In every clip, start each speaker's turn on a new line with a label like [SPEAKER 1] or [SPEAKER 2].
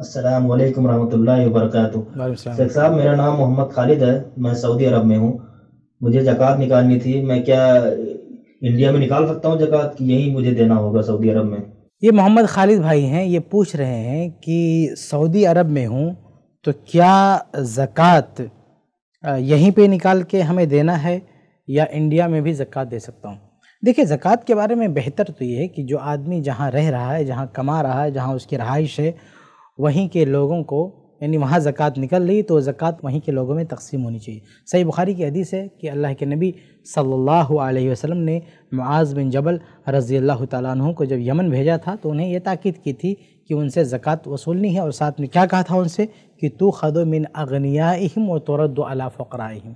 [SPEAKER 1] अस्सलाम वालेकुम शेख साहब मेरा नाम मोहम्मद खालिद है मैं सऊदी अरब में हूँ मुझे जक़त निकालनी थी मैं क्या इंडिया में निकाल सकता हूँ जक़ात कि यही मुझे देना होगा सऊदी अरब में ये मोहम्मद खालिद भाई हैं ये पूछ रहे हैं कि सऊदी अरब में हूँ तो क्या जकवात यहीं पे निकाल के हमें देना है या इंडिया में भी जक़ात दे सकता हूँ देखिए जकवात के बारे में बेहतर तो ये है कि जो आदमी जहाँ रह रहा है जहाँ कमा रहा है जहाँ उसकी रहाइश है वहीं के लोगों को यानी वहाँ ज़क़़त निकल रही तो ज़क़़त वहीं के लोगों में तकसीम होनी चाहिए सही बुखारी की हदीस है कि अल्लाह के नबी सल्लल्लाहु अलैहि वसल्लम ने मुआज़ बिन जबल रज़ी अल्लाह तु को जब यमन भेजा था तो उन्हें यह ताक़ीद की थी कि उनसे ज़क़़त वसूलनी है और साथ में क्या कहा था उनसे कि तो खदो मिन अगनियाम व तुरद अला फ़कराम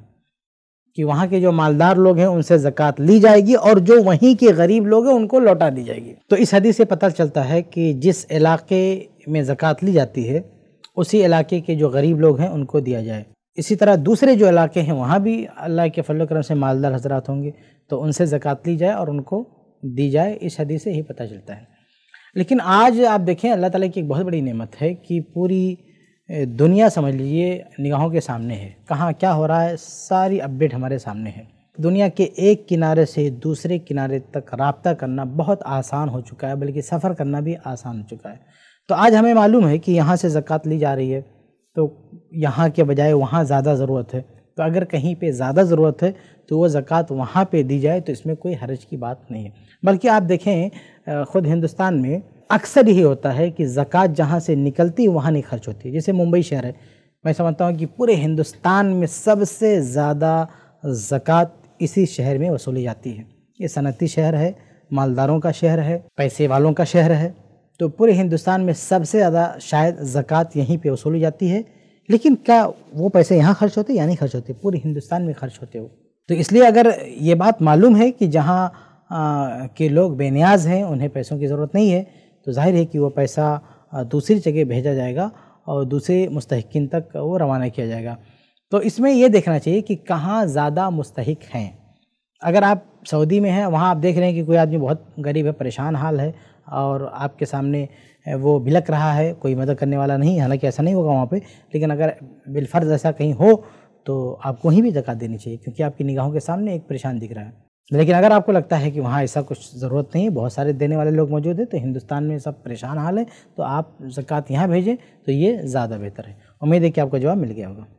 [SPEAKER 1] कि वहाँ के जो मालदार लोग हैं उनसे ज़क़़त ली जाएगी और जो वहीं के गरीब लोग हैं उनको लौटा दी जाएगी तो इस हदीस से पता चलता है कि जिस इलाके में ज़क़़त ली जाती है उसी इलाके के जो गरीब लोग हैं उनको दिया जाए इसी तरह दूसरे जो इलाके हैं वहाँ भी अल्लाह के फल करम से मालदार हजरात होंगे तो उनसे ज़क़़त ली जाए और उनको दी जाए इस हदीस से ही पता चलता है लेकिन आज आप देखें अल्लाह ताली की एक बहुत बड़ी नमत है कि पूरी दुनिया समझ लीजिए निगाहों के सामने है कहाँ क्या हो रहा है सारी अपडेट हमारे सामने है दुनिया के एक किनारे से दूसरे किनारे तक रबता करना बहुत आसान हो चुका है बल्कि सफ़र करना भी आसान हो चुका है तो आज हमें मालूम है कि यहाँ से ज़क़़त ली जा रही है तो यहाँ के बजाय वहाँ ज़्यादा ज़रूरत है तो अगर कहीं पे ज़्यादा ज़रूरत है तो वो ज़क़़त वहाँ पे दी जाए तो इसमें कोई हर्ज की बात नहीं है बल्कि आप देखें ख़ुद हिंदुस्तान में अक्सर यही होता है कि ज़क़़त जहाँ से निकलती है वहाँ नहीं खर्च होती जैसे मुंबई शहर है मैं समझता हूँ कि पूरे हिंदुस्तान में सबसे ज़्यादा ज़क़़त इसी शहर में वसूली जाती है ये सनती शहर है मालदारों का शहर है पैसे वालों का शहर है तो पूरे हिंदुस्तान में सबसे ज़्यादा शायद ज़क़़त यहीं पर वसूली जाती है लेकिन क्या वो पैसे यहाँ खर्च होते या नहीं खर्च होते पूरे हिंदुस्तान में खर्च होते हो तो इसलिए अगर ये बात मालूम है कि जहाँ के लोग बेनियाज हैं उन्हें पैसों की ज़रूरत नहीं है तो जाहिर है कि वो पैसा दूसरी जगह भेजा जाएगा और दूसरे मुस्तकिन तक वो रवाना किया जाएगा तो इसमें ये देखना चाहिए कि कहाँ ज़्यादा मुस्तक हैं अगर आप सऊदी में हैं वहाँ आप देख रहे हैं कि कोई आदमी बहुत गरीब है परेशान हाल है और आपके सामने वो भिलक रहा है कोई मदद करने वाला नहीं हालांकि ऐसा नहीं होगा वहाँ पे लेकिन अगर बिलफर्ज ऐसा कहीं हो तो आपको ही भी जगह देनी चाहिए क्योंकि आपकी निगाहों के सामने एक परेशान दिख रहा है लेकिन अगर आपको लगता है कि वहाँ ऐसा कुछ ज़रूरत नहीं है बहुत सारे देने वाले लोग मौजूद हैं तो हिंदुस्तान में सब परेशान हाल है तो आप जक़ात यहाँ भेजें तो ये ज़्यादा बेहतर है उम्मीद है कि आपको जवाब मिल गया होगा